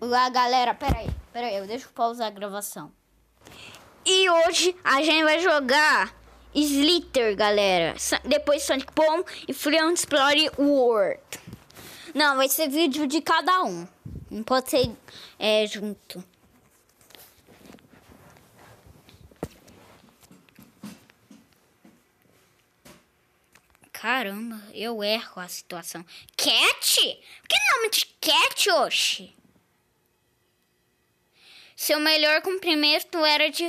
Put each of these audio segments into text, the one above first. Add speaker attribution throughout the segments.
Speaker 1: Lá, galera, pera aí, pera aí, deixa pausar a gravação. E hoje a gente vai jogar Slither, galera. Depois Sonic Boom e Freon Explore World. Não, vai ser vídeo de cada um. Não pode ser é, junto. Caramba, eu erro a situação. Cat? Por que nome de Cat, Oxi? Seu melhor comprimento era de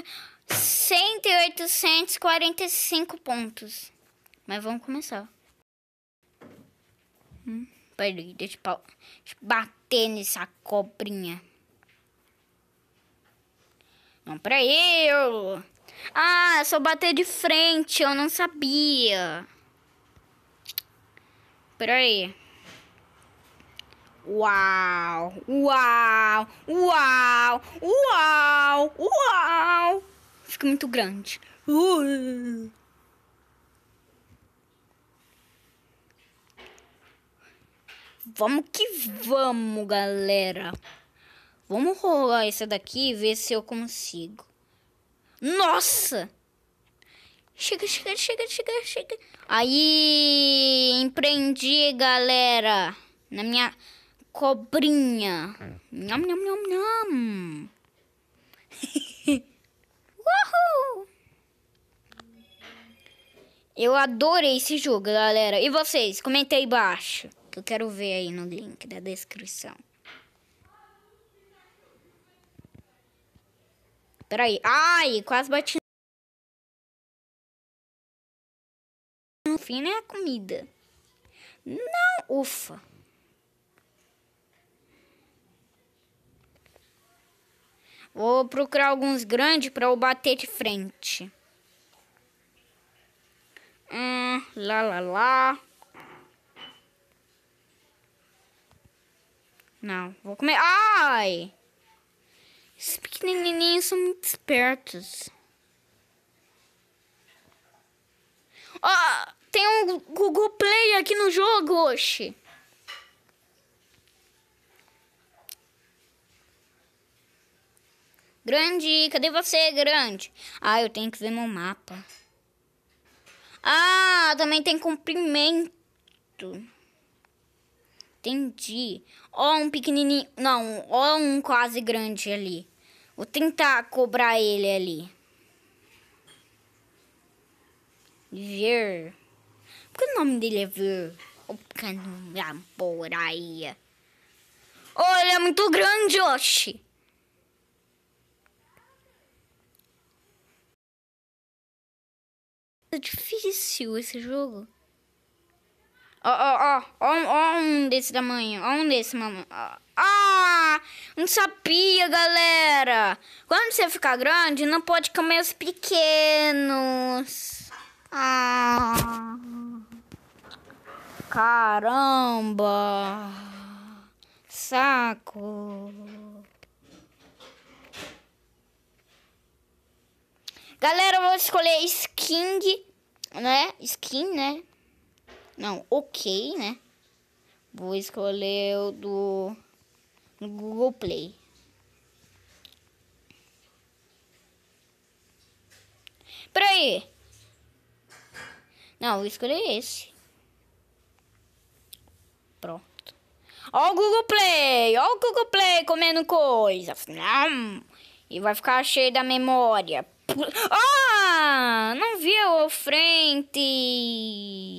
Speaker 1: 1845 pontos. Mas vamos começar. Hum, peraí, deixa eu bater nessa cobrinha. Não, peraí, eu... Ah, é só bater de frente, eu não sabia. Peraí. Uau, uau, uau, uau, uau. Fica muito grande. Uh. Vamos que vamos, galera. Vamos rolar essa daqui e ver se eu consigo. Nossa! Chega, chega, chega, chega, chega. Aí, empreendi, galera. Na minha cobrinha. Nham, nham, nham, nham. Uhul! Eu adorei esse jogo, galera. E vocês? Comenta aí embaixo. Que eu quero ver aí no link da descrição. Peraí. Ai, quase bati. No fim, né? A comida. Não, ufa. Vou procurar alguns grandes para eu bater de frente. Hum, lá, lá, lá. Não, vou comer. Ai! Esses pequenininhos são muito espertos. Ah, tem um Google Play aqui no jogo, oxe. Grande, cadê você, grande? Ah, eu tenho que ver meu mapa. Ah, também tem comprimento. Entendi. Ó, um pequenininho. Não, ó, um quase grande ali. Vou tentar cobrar ele ali. Ver. Por que o nome dele é Ver? O cano da ele é muito grande, Oxi. difícil esse jogo. Ó, ó, ó, ó, um desse da manhã, ó um desse, mamãe. Ah, não sabia, galera. Quando você ficar grande, não pode comer os pequenos. Ah, caramba. Saco. Galera, eu vou escolher skin né? Skin, né? Não, ok, né? Vou escolher o do Google Play. Peraí. Não, vou escolher esse. Pronto. Ó o Google Play. Ó o Google Play comendo coisa. E vai ficar cheio da memória. Ah! Não viu o frame. 20